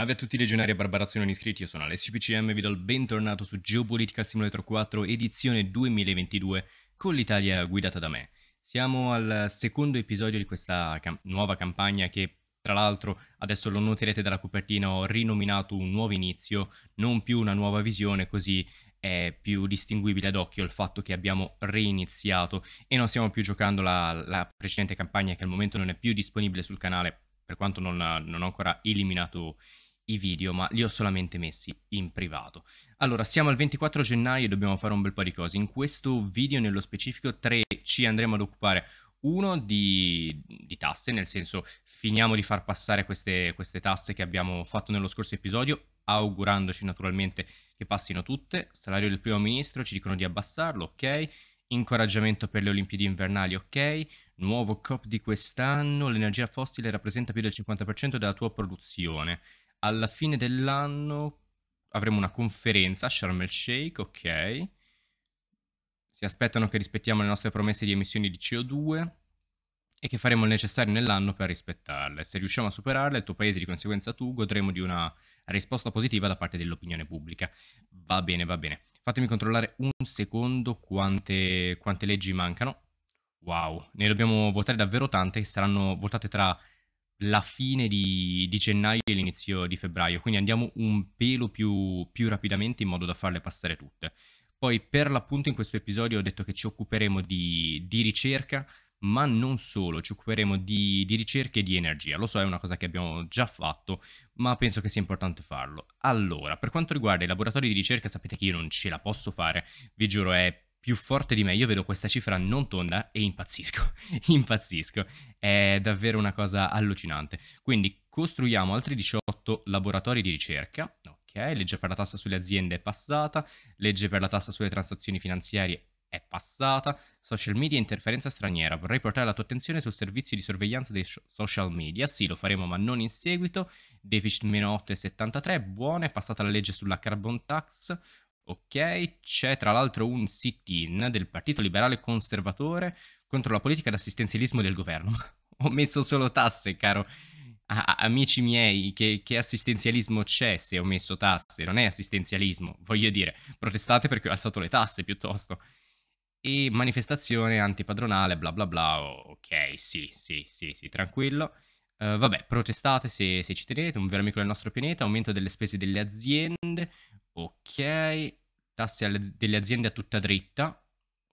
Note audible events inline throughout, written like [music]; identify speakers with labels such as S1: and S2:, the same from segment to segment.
S1: Salve a tutti legionari e barbarazioni iscritti, io sono Alessio PCM e vi do il bentornato su Geopolitical Simulator 4 edizione 2022 con l'Italia guidata da me. Siamo al secondo episodio di questa cam nuova campagna che tra l'altro, adesso lo noterete dalla copertina, ho rinominato un nuovo inizio, non più una nuova visione, così è più distinguibile ad occhio il fatto che abbiamo reiniziato e non stiamo più giocando la, la precedente campagna che al momento non è più disponibile sul canale, per quanto non, non ho ancora eliminato i video, ma li ho solamente messi in privato. Allora, siamo al 24 gennaio e dobbiamo fare un bel po' di cose. In questo video, nello specifico 3, ci andremo ad occupare uno di, di, tasse, nel senso finiamo di far passare queste, queste, tasse che abbiamo fatto nello scorso episodio, augurandoci naturalmente che passino tutte. Salario del primo ministro, ci dicono di abbassarlo, ok. Incoraggiamento per le Olimpiadi invernali, ok. Nuovo COP di quest'anno, l'energia fossile rappresenta più del 50% della tua produzione alla fine dell'anno avremo una conferenza a Sharm el Sheikh, ok. Si aspettano che rispettiamo le nostre promesse di emissioni di CO2 e che faremo il necessario nell'anno per rispettarle. Se riusciamo a superarle, il tuo paese di conseguenza tu godremo di una risposta positiva da parte dell'opinione pubblica. Va bene, va bene. Fatemi controllare un secondo quante, quante leggi mancano. Wow, ne dobbiamo votare davvero tante saranno votate tra la fine di, di, gennaio e l'inizio di febbraio, quindi andiamo un pelo più, più rapidamente in modo da farle passare tutte. Poi per l'appunto in questo episodio ho detto che ci occuperemo di, di ricerca, ma non solo, ci occuperemo di, di, ricerca e di energia. Lo so, è una cosa che abbiamo già fatto, ma penso che sia importante farlo. Allora, per quanto riguarda i laboratori di ricerca, sapete che io non ce la posso fare, vi giuro, è più forte di me. Io vedo questa cifra non tonda e impazzisco, [laughs] impazzisco. È davvero una cosa allucinante. Quindi costruiamo altri 18 laboratori di ricerca, ok? Legge per la tassa sulle aziende è passata, legge per la tassa sulle transazioni finanziarie è passata, social media e interferenza straniera. Vorrei portare la tua attenzione sul servizio di sorveglianza dei social media. Sì, lo faremo, ma non in seguito. Deficit meno 8,73, buona, è passata la legge sulla carbon tax. Ok, c'è tra l'altro un sit-in del Partito Liberale Conservatore contro la politica d'assistenzialismo del governo. [laughs] Ho messo solo tasse, caro. Ah, amici miei, che, che, assistenzialismo c'è se ho messo tasse? Non è assistenzialismo, voglio dire, protestate perché ho alzato le tasse piuttosto. E manifestazione antipadronale, bla bla bla, ok, sì, sì, sì, sì, tranquillo. Uh, vabbè, protestate se, se, ci tenete, un vero amico del nostro pianeta, aumento delle spese delle aziende, ok, tasse alle, delle aziende a tutta dritta,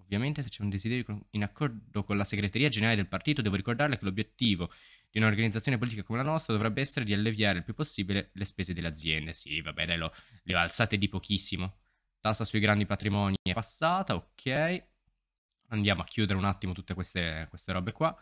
S1: ovviamente se c'è un desiderio in accordo con la segreteria generale del partito, devo ricordarle che l'obiettivo di un'organizzazione politica come la nostra dovrebbe essere di alleviare il più possibile le spese delle aziende, sì, vabbè, dai, lo, le alzate di pochissimo, tassa sui grandi patrimoni è passata, ok, andiamo a chiudere un attimo tutte queste, queste robe qua.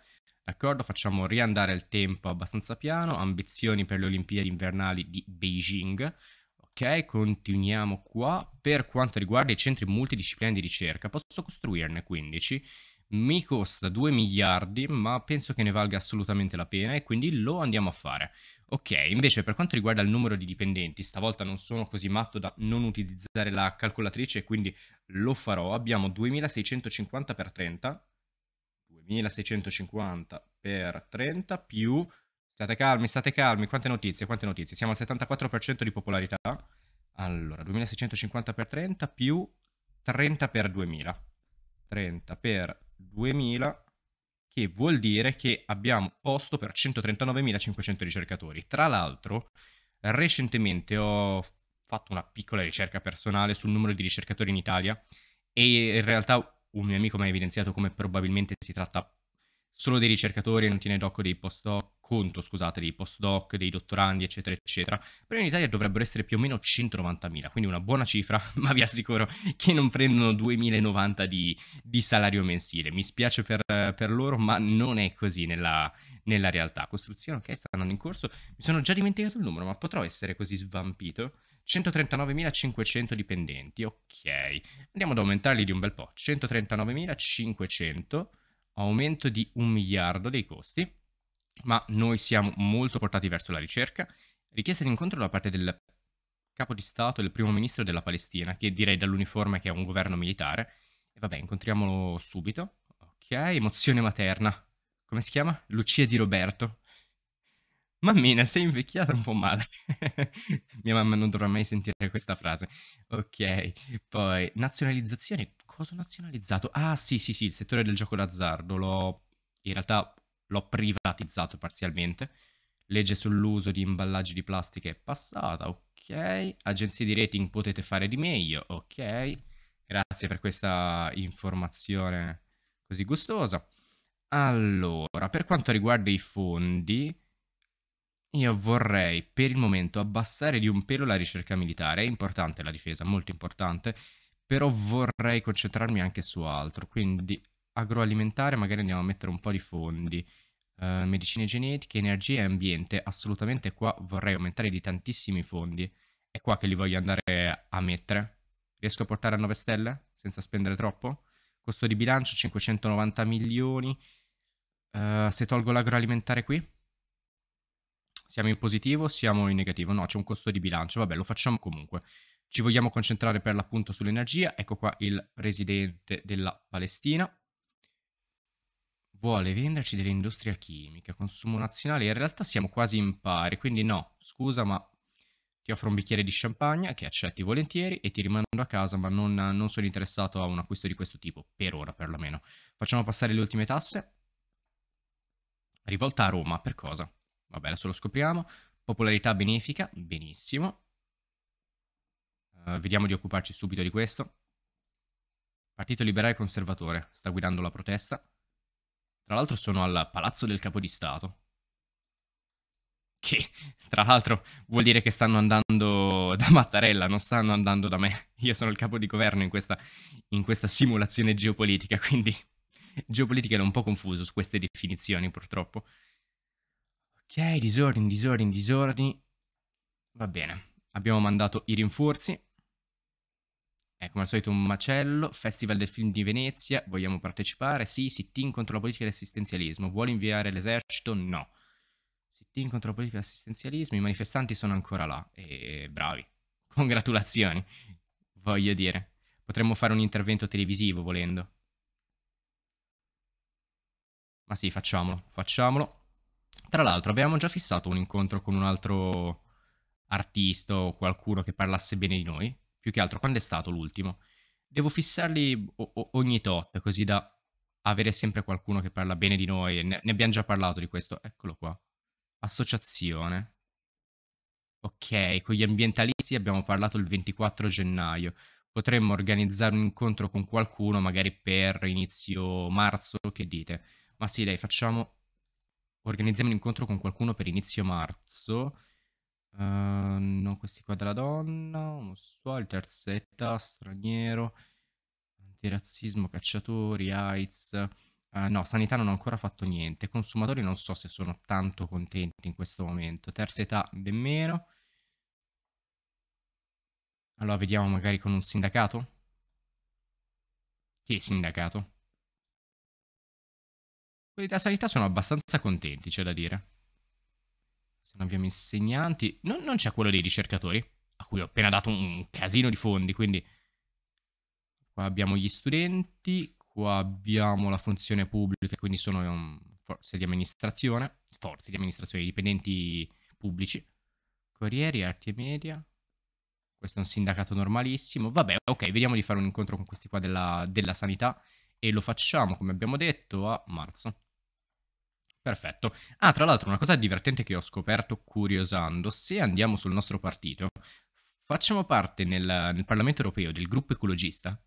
S1: D'accordo? Facciamo riandare il tempo abbastanza piano. Ambizioni per le Olimpiadi invernali di Beijing. Ok, continuiamo qua. Per quanto riguarda i centri multidisciplinari di ricerca, posso costruirne 15. Mi costa 2 miliardi, ma penso che ne valga assolutamente la pena e quindi lo andiamo a fare. Ok, invece per quanto riguarda il numero di dipendenti, stavolta non sono così matto da non utilizzare la calcolatrice, quindi lo farò. Abbiamo 2650 per 30, 2650 per 30 più... State calmi, state calmi, quante notizie, quante notizie. Siamo al 74% di popolarità. Allora, 2650 per 30 più 30 per 2000. 30 per 2000 che vuol dire che abbiamo posto per 139.500 ricercatori. Tra l'altro, recentemente ho fatto una piccola ricerca personale sul numero di ricercatori in Italia e in realtà un mio amico mi ha evidenziato come probabilmente si tratta solo dei ricercatori non tiene doc dei postdoc, conto, scusate, dei postdoc, dei dottorandi, eccetera, eccetera. Però in Italia dovrebbero essere più o meno 190.000, quindi una buona cifra, [laughs] ma vi assicuro che non prendono 2.090 di, di salario mensile. Mi spiace per, per, loro, ma non è così nella, nella realtà. Costruzione, ok, sta andando in corso. Mi sono già dimenticato il numero, ma potrò essere così svampito. 139.500 dipendenti, ok. Andiamo ad aumentarli di un bel po'. 139.500 aumento di un miliardo dei costi, ma noi siamo molto portati verso la ricerca. Richiesta di incontro da parte del capo di Stato e del primo ministro della Palestina, che direi dall'uniforme che è un governo militare. E vabbè, incontriamolo subito. Ok, emozione materna. Come si chiama? Lucia di Roberto. Mammina, sei invecchiata un po' male. [laughs] Mia mamma non dovrà mai sentire questa frase. Ok, poi nazionalizzazione. Cosa ho nazionalizzato? Ah, sì, sì, sì, il settore del gioco d'azzardo. L'ho in realtà l'ho privatizzato parzialmente. Legge sull'uso di imballaggi di plastica è passata. Ok, agenzie di rating potete fare di meglio. Ok, grazie per questa informazione così gustosa. Allora, per quanto riguarda i fondi io vorrei per il momento abbassare di un pelo la ricerca militare, è importante la difesa, molto importante, però vorrei concentrarmi anche su altro, quindi agroalimentare magari andiamo a mettere un po' di fondi, uh, medicine genetiche, energia e ambiente, assolutamente qua vorrei aumentare di tantissimi fondi, è qua che li voglio andare a mettere. Riesco a portare a 9 stelle senza spendere troppo? Costo di bilancio 590 milioni, uh, se tolgo l'agroalimentare qui siamo in positivo, siamo in negativo? No, c'è un costo di bilancio, vabbè, lo facciamo comunque. Ci vogliamo concentrare per l'appunto sull'energia, ecco qua il presidente della Palestina. Vuole venderci dell'industria chimica, consumo nazionale, in realtà siamo quasi in pari, quindi no, scusa ma ti offro un bicchiere di champagne che accetti volentieri e ti rimando a casa, ma non, non, sono interessato a un acquisto di questo tipo, per ora perlomeno. Facciamo passare le ultime tasse. Rivolta a Roma, per cosa? Vabbè, adesso lo scopriamo. Popolarità benefica, benissimo. Uh, vediamo di occuparci subito di questo. Partito Liberale Conservatore sta guidando la protesta. Tra l'altro sono al Palazzo del Capo di Stato. Che, tra l'altro, vuol dire che stanno andando da Mattarella, non stanno andando da me. Io sono il capo di governo in questa, in questa simulazione geopolitica, quindi geopolitica era un po' confuso su queste definizioni, purtroppo. Ok, disordini, disordini, disordini. Va bene, abbiamo mandato i rinforzi. È come al solito un macello, Festival del Film di Venezia, vogliamo partecipare? Sì, sit-in contro la politica dell'assistenzialismo, vuole inviare l'esercito? No. Sit-in contro la politica dell'assistenzialismo, i manifestanti sono ancora là, e bravi. Congratulazioni, voglio dire. Potremmo fare un intervento televisivo volendo. Ma sì, facciamolo, facciamolo. Tra l'altro, avevamo già fissato un incontro con un altro artista o qualcuno che parlasse bene di noi. Più che altro, quando è stato l'ultimo? Devo fissarli ogni tot, così da avere sempre qualcuno che parla bene di noi. Ne, ne abbiamo già parlato di questo. Eccolo qua. Associazione. Ok, con gli ambientalisti abbiamo parlato il 24 gennaio. Potremmo organizzare un incontro con qualcuno, magari per inizio marzo, che dite? Ma sì, dai, facciamo Organizziamo un incontro con qualcuno per inizio marzo. Uh, no, questi qua della donna, omosessuale, terza età, straniero, antirazzismo, cacciatori, AIDS. Uh, no, sanità non ho ancora fatto niente. Consumatori non so se sono tanto contenti in questo momento. Terza età nemmeno. Allora vediamo magari con un sindacato. Che sindacato? Quelli della sanità sono abbastanza contenti, c'è da dire. Se non abbiamo insegnanti... Non, non c'è quello dei ricercatori, a cui ho appena dato un casino di fondi, quindi... Qua abbiamo gli studenti, qua abbiamo la funzione pubblica, quindi sono um, forze di amministrazione, forze di amministrazione, dipendenti pubblici, corrieri, arti e media. Questo è un sindacato normalissimo. Vabbè, ok, vediamo di fare un incontro con questi qua della, della sanità e lo facciamo, come abbiamo detto, a marzo. Perfetto. Ah, tra l'altro, una cosa divertente che ho scoperto curiosando, se andiamo sul nostro partito, facciamo parte nel, nel Parlamento europeo del gruppo ecologista?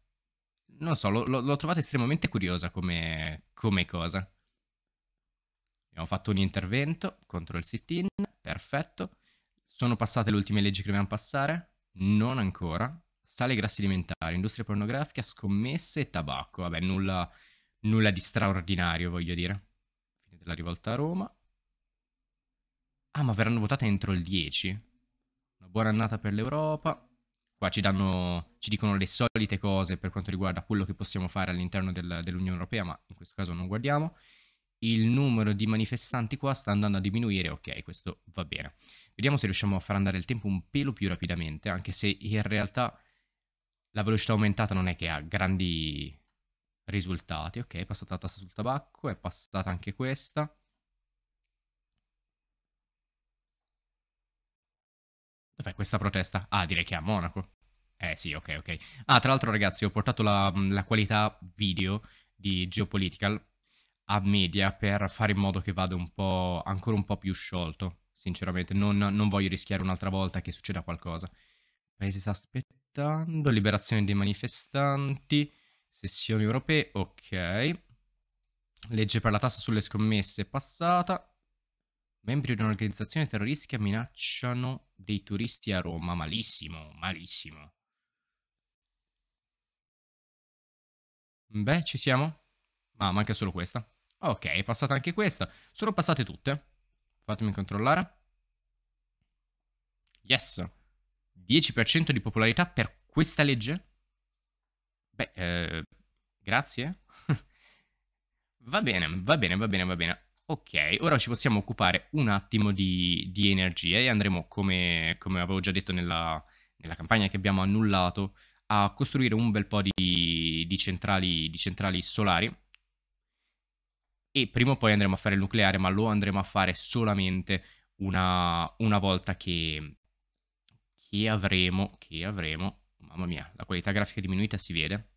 S1: Non so, lo, lo, l'ho trovata estremamente curiosa come, come cosa. Abbiamo fatto un intervento, contro il sit-in, perfetto. Sono passate le ultime leggi che dobbiamo passare? Non ancora. Sale grassi alimentari, industria pornografica, scommesse e tabacco. Vabbè, nulla, nulla di straordinario, voglio dire la rivolta a Roma. Ah, ma verranno votate entro il 10. Una buona annata per l'Europa. Qua ci, danno, ci dicono le solite cose per quanto riguarda quello che possiamo fare all'interno del, dell'Unione Europea, ma in questo caso non guardiamo. Il numero di manifestanti qua sta andando a diminuire, ok, questo va bene. Vediamo se riusciamo a far andare il tempo un pelo più rapidamente, anche se in realtà la velocità aumentata non è che ha grandi risultati. Ok, è passata la tassa sul tabacco, è passata anche questa. Dov'è questa protesta? Ah, direi che è a Monaco. Eh sì, ok, ok. Ah, tra l'altro ragazzi, ho portato la, mm, la qualità video di Geopolitical a media per fare in modo che vada un po', ancora un po' più sciolto. Sinceramente, non, non voglio rischiare un'altra volta che succeda qualcosa. Il paese sta aspettando, liberazione dei manifestanti. Sessioni europee, ok. Legge per la tassa sulle scommesse è passata. Membri di un'organizzazione terroristica minacciano dei turisti a Roma. Malissimo, malissimo. Beh, ci siamo? Ah, manca solo questa. Ok, è passata anche questa. Sono passate tutte. Fatemi controllare. Yes. 10% di popolarità per questa legge? Beh, eh, grazie. [laughs] va bene, va bene, va bene, va bene. Ok, ora ci possiamo occupare un attimo di, di energie e andremo, come, come avevo già detto nella, nella, campagna che abbiamo annullato, a costruire un bel po' di, di, centrali, di centrali solari. E prima o poi andremo a fare il nucleare, ma lo andremo a fare solamente una, una volta che, che avremo, che avremo mamma mia, la qualità grafica diminuita si vede.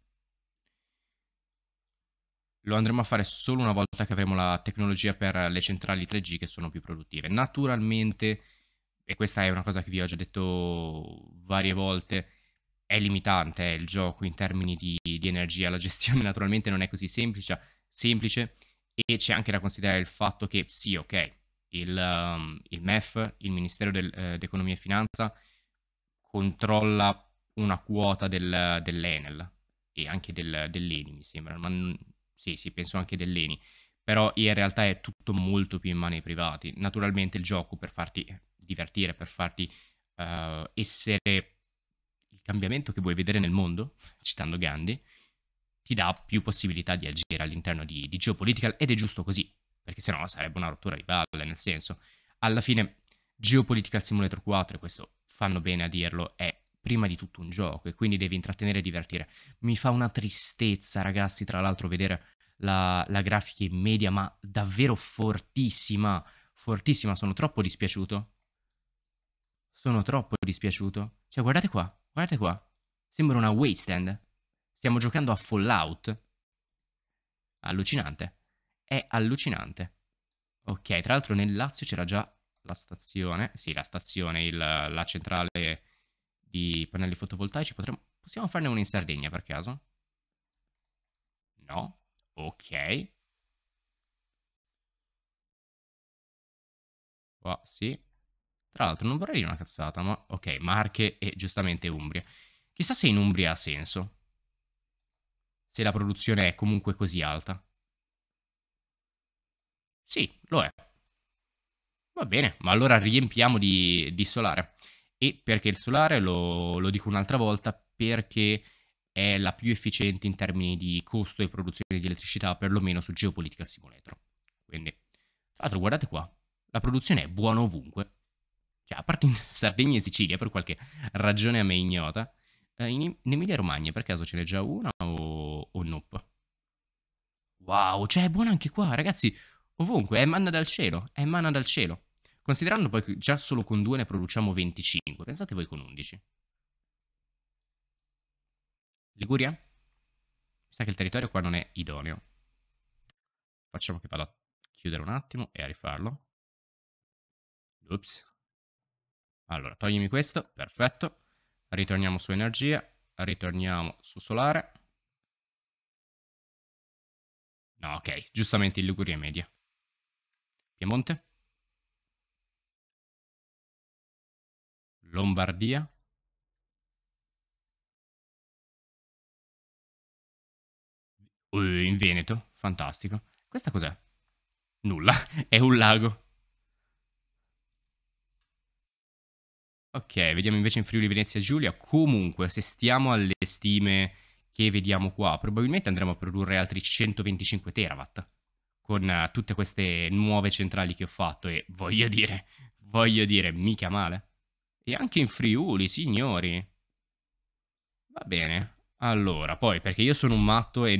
S1: Lo andremo a fare solo una volta che avremo la tecnologia per le centrali 3G che sono più produttive. Naturalmente, e questa è una cosa che vi ho già detto varie volte, è limitante eh, il gioco in termini di, di, energia. La gestione [laughs] naturalmente non è così semplice, semplice e c'è anche da considerare il fatto che sì, ok, il, um, il MEF, il Ministero eh, d'Economia eh, e Finanza, controlla una quota del, dell'Enel e anche del, dell'Eni, mi sembra, ma non, sì, sì, penso anche dell'Eni, però in realtà è tutto molto più in mano ai privati. Naturalmente il gioco per farti eh, divertire, per farti uh, essere il cambiamento che vuoi vedere nel mondo, [laughs] citando Gandhi, ti dà più possibilità di agire all'interno di, di geopolitica ed è giusto così, perché sennò sarebbe una rottura di palle, nel senso, alla fine Geopolitical Simulator 4, e questo fanno bene a dirlo, è prima di tutto un gioco e quindi devi intrattenere e divertire. Mi fa una tristezza, ragazzi, tra l'altro, vedere la, la grafica in media, ma davvero fortissima, fortissima. Sono troppo dispiaciuto. Sono troppo dispiaciuto. Cioè, guardate qua, guardate qua. Sembra una wasteland. Stiamo giocando a Fallout. Allucinante. È allucinante. Ok, tra l'altro nel Lazio c'era già la stazione, sì, la stazione, il, la centrale di pannelli fotovoltaici, potremmo... possiamo farne uno in Sardegna per caso? No? Ok. Qua oh, sì. Tra l'altro non vorrei dire una cazzata, ma ok, Marche e giustamente Umbria. Chissà se in Umbria ha senso. Se la produzione è comunque così alta. Sì, lo è. Va bene, ma allora riempiamo di, di solare. E perché il solare, lo, lo dico un'altra volta, perché è la più efficiente in termini di costo e produzione di elettricità, perlomeno su geopolitica Simulator. Quindi, tra l'altro, guardate qua, la produzione è buona ovunque. Cioè, a parte in [laughs] Sardegna e Sicilia, per qualche ragione a me ignota, eh, in, Emilia-Romagna per caso ce n'è già una o, o nope? Wow, cioè è buona anche qua, ragazzi, ovunque, è manna dal cielo, è manna dal cielo. Considerando poi che già solo con 2 ne produciamo 25, pensate voi con 11. Liguria? Mi sa che il territorio qua non è idoneo. Facciamo che vado a chiudere un attimo e a rifarlo. Ups. Allora, toglimi questo, perfetto. Ritorniamo su energia, ritorniamo su solare. No, ok, giustamente in Liguria media. Piemonte? Lombardia in Veneto, fantastico. Questa cos'è? Nulla, [laughs] è un lago. Ok, vediamo invece in Friuli Venezia Giulia. Comunque, se stiamo alle stime che vediamo qua, probabilmente andremo a produrre altri 125 terawatt con eh, tutte queste nuove centrali che ho fatto e voglio dire, voglio dire, mica male. E anche in Friuli, signori. Va bene. Allora, poi, perché io sono un matto e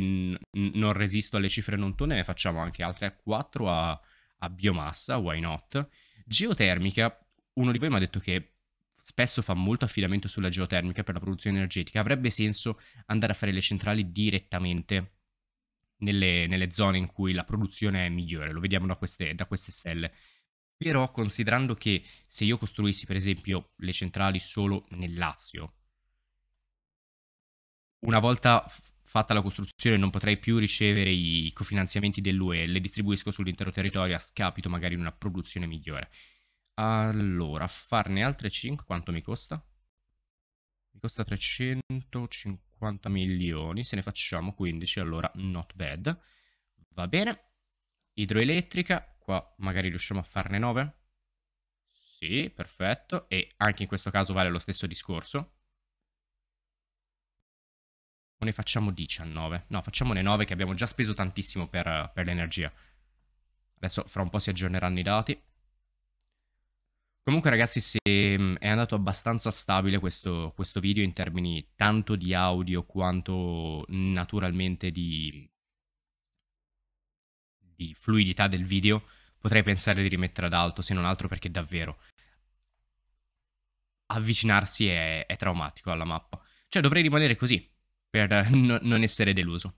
S1: non resisto alle cifre non tonne, ne facciamo anche altre 4 a, a biomassa, why not? Geotermica, uno di voi mi ha detto che spesso fa molto affidamento sulla geotermica per la produzione energetica. Avrebbe senso andare a fare le centrali direttamente nelle, nelle zone in cui la produzione è migliore. Lo vediamo da queste, da queste stelle. Però considerando che se io costruissi per esempio le centrali solo nel Lazio, una volta fatta la costruzione non potrei più ricevere i cofinanziamenti dell'UE, le distribuisco sull'intero territorio a scapito magari di una produzione migliore. Allora, farne altre 5 quanto mi costa? Mi costa 350 milioni, se ne facciamo 15 allora not bad. Va bene, idroelettrica, qua magari riusciamo a farne 9. Sì, perfetto, e anche in questo caso vale lo stesso discorso. O ne facciamo 19? No, facciamone 9 che abbiamo già speso tantissimo per, per l'energia. Adesso fra un po' si aggiorneranno i dati. Comunque ragazzi se mm, è andato abbastanza stabile questo, questo, video in termini tanto di audio quanto naturalmente di, di fluidità del video, potrei pensare di rimettere ad alto, se non altro perché davvero avvicinarsi è, è traumatico alla mappa. Cioè dovrei rimanere così per [laughs] no, non essere deluso.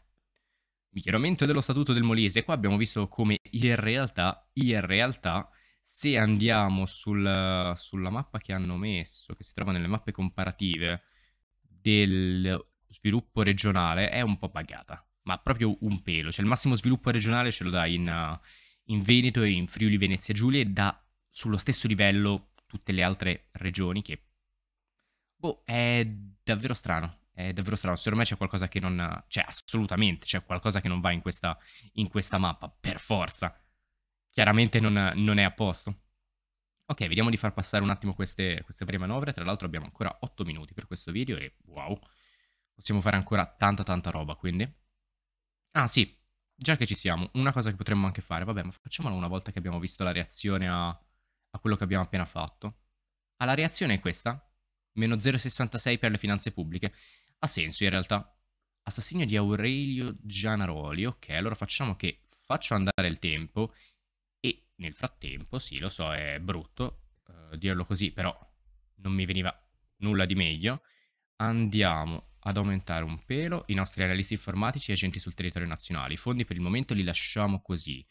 S1: Miglioramento dello statuto del Molise. Qua abbiamo visto come in realtà, in realtà se andiamo sul, sulla mappa che hanno messo, che si trova nelle mappe comparative del sviluppo regionale, è un po' buggata ma proprio un pelo. Cioè il massimo sviluppo regionale ce lo dà in, eh, in Veneto e in Friuli Venezia Giulia e dà sullo stesso livello tutte le altre regioni che... Boh, è davvero strano. È davvero strano. Secondo me c'è qualcosa che non... Cioè, assolutamente, c'è qualcosa che non va in questa, in questa mappa, per forza. Chiaramente non, non, è a posto. Ok, vediamo di far passare un attimo queste, queste varie manovre. Tra l'altro abbiamo ancora 8 minuti per questo video e wow, possiamo fare ancora tanta tanta roba, quindi... Ah sì, già che ci siamo, una cosa che potremmo anche fare, vabbè ma facciamola una volta che abbiamo visto la reazione a, a quello che abbiamo appena fatto. Ah, la reazione è questa, meno 0,66 per le finanze pubbliche. Ha senso in realtà. Assassino di Aurelio Gianaroli, ok, allora facciamo che faccio andare il tempo e nel frattempo, sì lo so è brutto uh, dirlo così, però non mi veniva nulla di meglio. Andiamo ad aumentare un pelo i nostri analisti informatici e agenti sul territorio nazionale. I fondi per il momento li lasciamo così.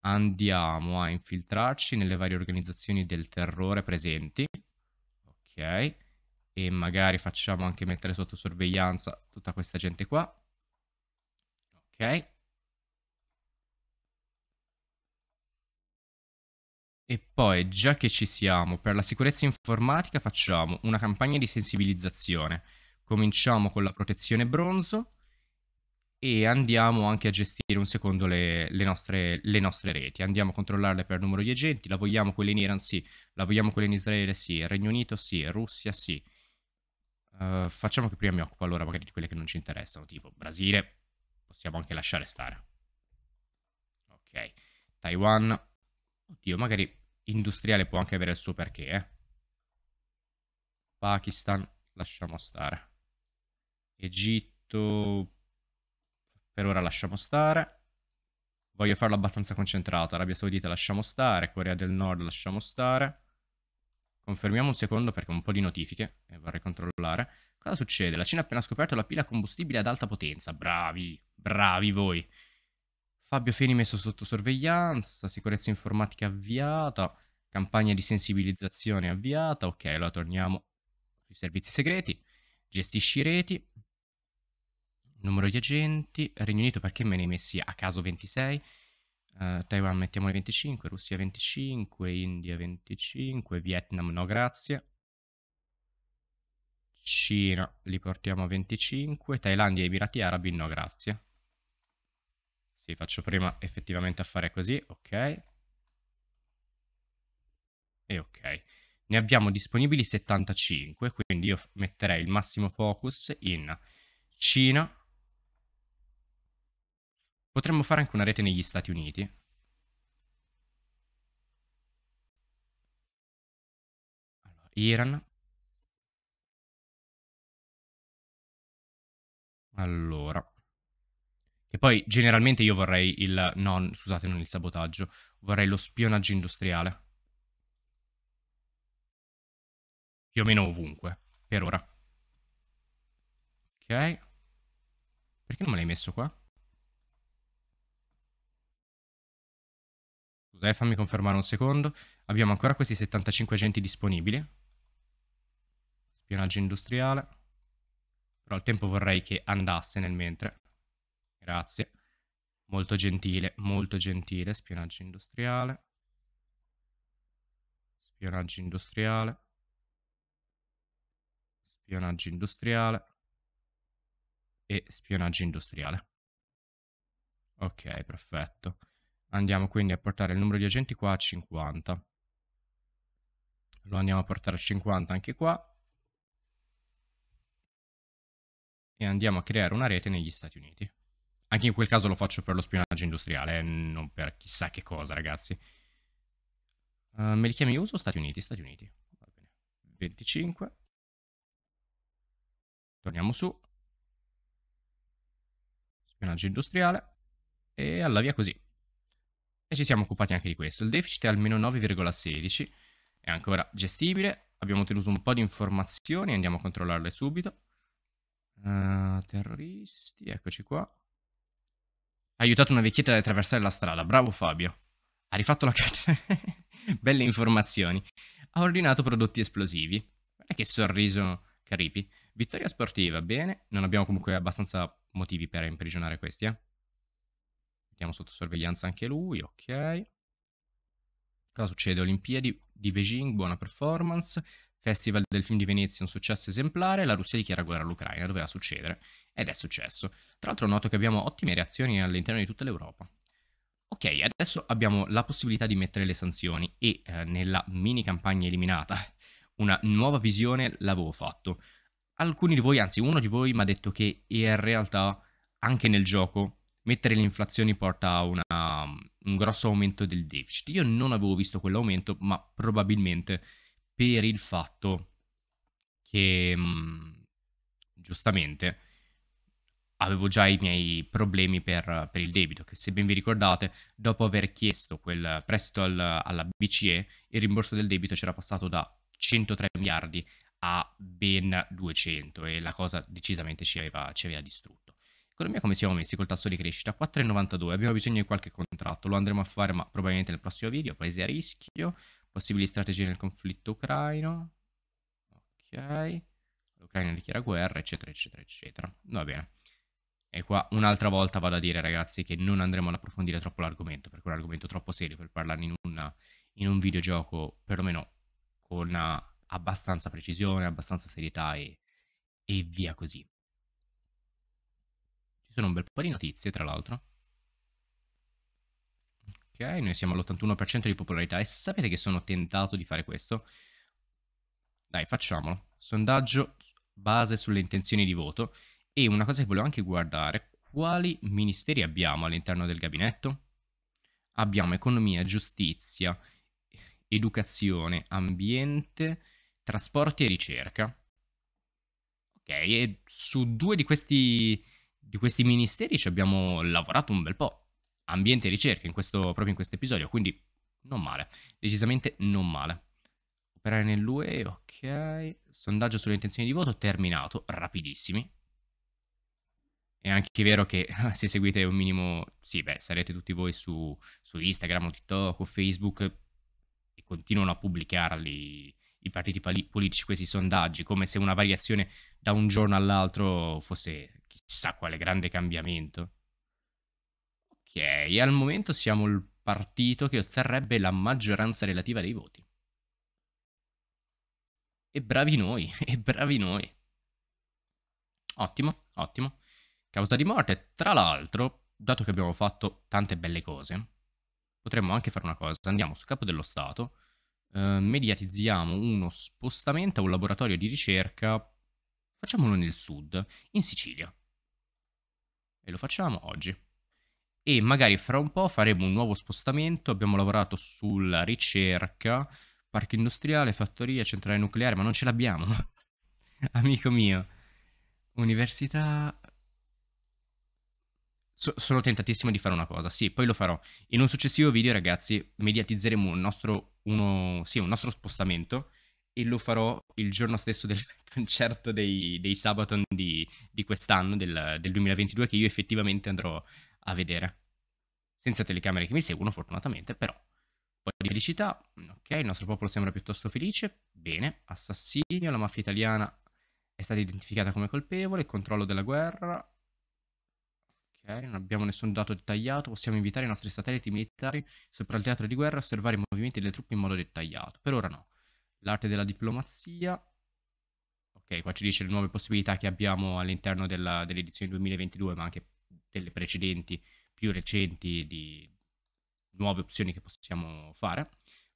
S1: Andiamo a infiltrarci nelle varie organizzazioni del terrore presenti. Ok. E magari facciamo anche mettere sotto sorveglianza tutta questa gente qua. Ok. E poi, già che ci siamo, per la sicurezza informatica facciamo una campagna di sensibilizzazione Cominciamo con la protezione bronzo e andiamo anche a gestire un secondo le, le, nostre, le nostre, reti. Andiamo a controllarle per numero di agenti, la vogliamo quelle in Iran sì, la vogliamo quelle in Israele sì, Regno Unito sì, Russia sì. Uh, facciamo che prima mi occupo allora magari di quelle che non ci interessano, tipo Brasile, possiamo anche lasciare stare. Ok, Taiwan, oddio, magari industriale può anche avere il suo perché, eh. Pakistan, lasciamo stare. Egitto, per ora lasciamo stare. Voglio farlo abbastanza concentrato. Arabia Saudita lasciamo stare, Corea del Nord lasciamo stare. Confermiamo un secondo perché ho un po' di notifiche e vorrei controllare. Cosa succede? La Cina ha appena scoperto la pila combustibile ad alta potenza. Bravi, bravi voi. Fabio Feni messo sotto sorveglianza, sicurezza informatica avviata, campagna di sensibilizzazione avviata. Ok, allora torniamo sui servizi segreti. Gestisci reti, numero di agenti, Regno Unito perché me ne hai messi a caso 26, uh, eh, Taiwan mettiamo 25, Russia 25, India 25, Vietnam no grazie, Cina li portiamo a 25, Thailandia e Emirati Arabi no grazie. Sì, faccio prima effettivamente a fare così, ok. E ok. Ne abbiamo disponibili 75, quindi io metterei il massimo focus in Cina, Potremmo fare anche una rete negli Stati Uniti. Allora, Iran. Allora. E poi generalmente io vorrei il... No, scusate, non il sabotaggio. Vorrei lo spionaggio industriale. Più o meno ovunque, per ora. Ok. Perché non me l'hai messo qua? scusa, eh, fammi confermare un secondo. Abbiamo ancora questi 75 agenti disponibili. Spionaggio industriale. Però il tempo vorrei che andasse nel mentre. Grazie. Molto gentile, molto gentile. Spionaggio industriale. Spionaggio industriale. Spionaggio industriale. E spionaggio industriale. Ok, perfetto. Andiamo quindi a portare il numero di agenti qua a 50. Lo andiamo a portare a 50 anche qua. E andiamo a creare una rete negli Stati Uniti. Anche in quel caso lo faccio per lo spionaggio industriale, eh, non per chissà che cosa, ragazzi. Uh, me li chiami uso Stati Uniti, Stati Uniti. 25. Torniamo su. Spionaggio industriale. E alla via così e ci siamo occupati anche di questo. Il deficit è almeno 9,16, è ancora gestibile, abbiamo ottenuto un po' di informazioni, andiamo a controllarle subito. Uh, terroristi, eccoci qua. Ha aiutato una vecchietta ad attraversare la strada, bravo Fabio. Ha rifatto la carta. [laughs] Belle informazioni. Ha ordinato prodotti esplosivi. Guarda che sorriso caripi. Vittoria sportiva, bene. Non abbiamo comunque abbastanza motivi per imprigionare questi, eh. Mettiamo sotto sorveglianza anche lui, ok. Cosa succede? Olimpiadi di Beijing, buona performance. Festival del film di Venezia, un successo esemplare. La Russia dichiara guerra all'Ucraina, doveva succedere. Ed è successo. Tra l'altro noto che abbiamo ottime reazioni all'interno di tutta l'Europa. Ok, adesso abbiamo la possibilità di mettere le sanzioni e eh, nella mini campagna eliminata una nuova visione l'avevo fatto. Alcuni di voi, anzi uno di voi, mi ha detto che in realtà anche nel gioco mettere le inflazioni porta a una, un grosso aumento del deficit. Io non avevo visto quell'aumento, ma probabilmente per il fatto che mm, giustamente avevo già i miei problemi per, per, il debito, che se ben vi ricordate, dopo aver chiesto quel prestito al, alla BCE, il rimborso del debito c'era passato da 103 miliardi a ben 200 e la cosa decisamente ci aveva, ci aveva distrutto. Economia come siamo messi col tasso di crescita? 4,92. Abbiamo bisogno di qualche contratto, lo andremo a fare, ma probabilmente nel prossimo video. Paesi a rischio, possibili strategie nel conflitto ucraino. Ok. L'Ucraina dichiara guerra, eccetera, eccetera, eccetera. Va bene. E qua un'altra volta vado a dire, ragazzi, che non andremo ad approfondire troppo l'argomento, perché è un argomento troppo serio per parlarne in, una, in un videogioco, perlomeno con abbastanza precisione, abbastanza serietà e, e via così. Ci sono un bel po' di notizie, tra l'altro. Ok, noi siamo all'81% di popolarità e sapete che sono tentato di fare questo? Dai, facciamolo. Sondaggio base sulle intenzioni di voto. E una cosa che volevo anche guardare, quali ministeri abbiamo all'interno del gabinetto? Abbiamo economia, giustizia, educazione, ambiente, trasporti e ricerca. Ok, e su due di questi di questi ministeri ci abbiamo lavorato un bel po'. Ambiente e ricerca in questo, proprio in questo episodio, quindi non male. Decisamente non male. Operare nell'UE, ok. Sondaggio sulle intenzioni di voto terminato, rapidissimi. È anche vero che [laughs] se seguite un minimo... Sì, beh, sarete tutti voi su, su Instagram o TikTok o Facebook e continuano a pubblicarli i partiti politici questi sondaggi, come se una variazione da un giorno all'altro fosse chissà quale grande cambiamento. Ok, al momento siamo il partito che otterrebbe la maggioranza relativa dei voti. E bravi noi, [laughs] e bravi noi. Ottimo, ottimo. Causa di morte, tra l'altro, dato che abbiamo fatto tante belle cose, potremmo anche fare una cosa. Andiamo su capo dello Stato, eh, mediatizziamo uno spostamento a un laboratorio di ricerca, facciamolo nel sud, in Sicilia. E lo facciamo oggi. E magari fra un po' faremo un nuovo spostamento, abbiamo lavorato sulla ricerca, parco industriale, fattoria, centrale nucleare, ma non ce l'abbiamo. [laughs] Amico mio, università So, sono tentatissimo di fare una cosa, sì, poi lo farò. In un successivo video, ragazzi, mediatizzeremo un nostro, uno, sì, un nostro spostamento e lo farò il giorno stesso del [laughs] concerto dei, dei Sabaton di, di quest'anno, del, del 2022, che io effettivamente andrò a vedere. Senza telecamere che mi seguono, fortunatamente, però Un po' di felicità. Ok, il nostro popolo sembra piuttosto felice. Bene, assassinio, la mafia italiana è stata identificata come colpevole, controllo della guerra, non abbiamo nessun dato dettagliato, possiamo invitare i nostri satelliti militari sopra il teatro di guerra a osservare i movimenti delle truppe in modo dettagliato. Per ora no. L'arte della diplomazia. Ok, qua ci dice le nuove possibilità che abbiamo all'interno dell'edizione dell 2022, ma anche delle precedenti, più recenti, di nuove opzioni che possiamo fare.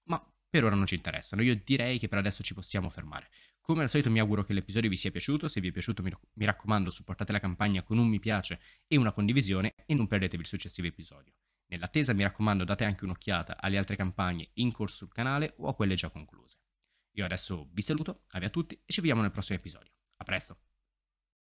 S1: Ma per ora non ci interessano. Io direi che per adesso ci possiamo fermare. Come al solito mi auguro che l'episodio vi sia piaciuto, se vi è piaciuto mi raccomando supportate la campagna con un mi piace e una condivisione e non perdetevi il successivo episodio. Nell'attesa mi raccomando date anche un'occhiata alle altre campagne in corso sul canale o a quelle già concluse. Io adesso vi saluto, avvia a tutti e ci vediamo nel prossimo episodio. A presto!